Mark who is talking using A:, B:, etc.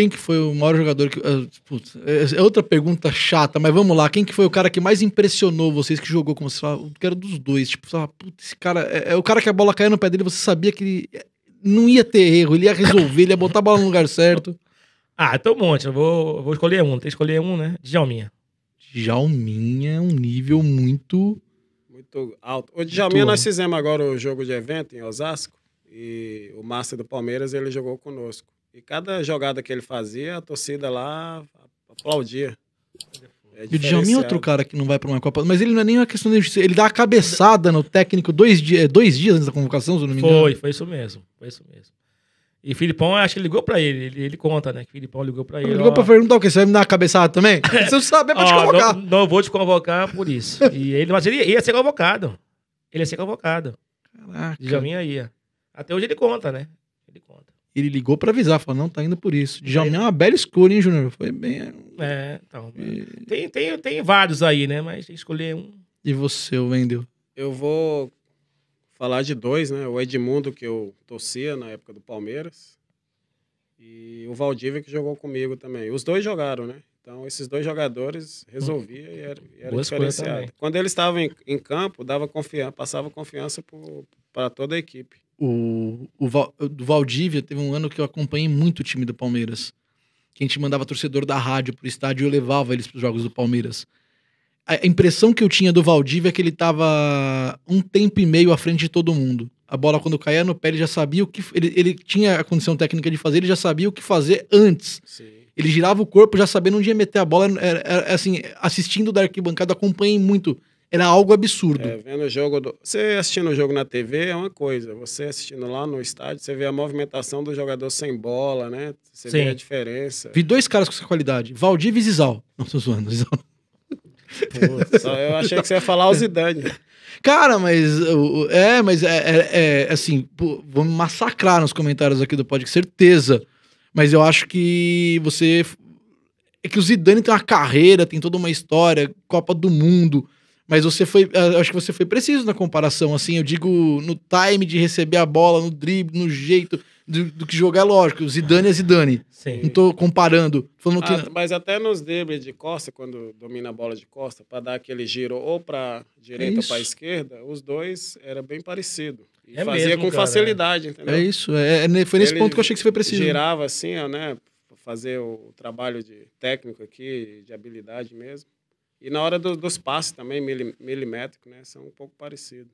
A: Quem que foi o maior jogador que. Ah, putz, é, é outra pergunta chata, mas vamos lá. Quem que foi o cara que mais impressionou vocês que jogou? Como você fala, que era dos dois. Tipo, você fala, putz, esse cara. É, é, o cara que a bola caiu no pé dele, você sabia que ele é, não ia ter erro, ele ia resolver, ele ia botar a bola no lugar certo.
B: Ah, tem então um monte. Eu vou, vou escolher um. Tem que escolher um, né? Djalminha. Djalminha
A: é um nível muito.
C: Muito alto. O Djalminha muito... nós fizemos agora o jogo de evento em Osasco. E o Márcio do Palmeiras, ele jogou conosco. E cada jogada que ele fazia, a torcida lá aplaudia. É e o Djalmin é outro cara
A: que não vai para uma Copa, mas ele não é nem uma questão de justiça, ele dá a cabeçada no técnico dois, dia, é, dois dias antes da convocação, se não me engano. Foi,
B: foi isso mesmo, foi isso mesmo. E Filipão, acho que ligou para ele. ele. Ele, conta, né? Que Filipão ligou para ele. ele ligou para
A: perguntar o quê? Você vai me dar uma cabeçada também? Se eu saber, pra te convocar. Não,
B: não, vou te convocar por isso. e ele, mas ele ia ser convocado. Ele ia ser convocado. Caraca. Djalminha ia. Até hoje ele conta, né? Ele
A: conta. Ele ligou para avisar, falou, não, tá indo por isso. Djalmin é uma bela escolha, hein, Júnior? Foi bem...
B: É, é então... E... Né? Tem, tem, tem vários aí, né? Mas escolher
A: um... E você, o Wendel?
B: Eu vou falar de dois,
C: né? O Edmundo, que eu torcia na época do Palmeiras, e o Valdívia, que jogou comigo também. Os dois jogaram, né? Então, esses dois jogadores resolviam e era, e era diferenciado. Quando eles estavam em, em, campo, dava confiança, passava confiança pro, para toda a equipe.
A: O, o, o Valdívia teve um ano que eu acompanhei muito o time do Palmeiras. Que a gente mandava torcedor da rádio pro estádio e eu levava eles pros jogos do Palmeiras. A impressão que eu tinha do Valdívia é que ele tava um tempo e meio à frente de todo mundo. A bola, quando caía no pé, ele já sabia o que. Ele, ele tinha a condição técnica de fazer, ele já sabia o que fazer antes. Sim ele girava o corpo já sabendo onde ia meter a bola. Era, era, assim, assistindo da arquibancada, acompanhei muito era algo absurdo. É,
C: vendo o jogo. Do... Você assistindo o jogo na TV é uma coisa. Você assistindo lá no estádio, você vê a movimentação do jogador sem bola, né? Você Sim. vê a diferença. Vi
A: dois caras com essa qualidade: Valdir e Zizal. Não, tô zoando, Zizal.
C: eu achei que você ia falar o Zidane.
A: Cara, mas é, mas é, é, é assim, vou me massacrar nos comentários aqui do podcast, certeza. Mas eu acho que você é que o Zidane tem uma carreira, tem toda uma história, Copa do Mundo. Mas você foi. Ah, acho que você foi preciso na comparação, assim. Eu digo no time de receber a bola, no drible, no jeito do, do que jogar, lógico. Zidane é Zidane. Sim. Não tô comparando. Falando que... Ah,
C: mas até nos dribles de costa, quando domina a bola de costa, para dar aquele giro ou para direita é ou para esquerda, os dois era bem parecido. E é fazia mesmo, com cara, facilidade, é. entendeu? É isso. É, é né, foi nesse Ele ponto que eu achei que você foi preciso. Girava assim, ó, né? Fazer o trabalho de técnico aqui, de habilidade mesmo. E na hora do, dos passes também, mili, milimétrico, né? São um pouco parecidos.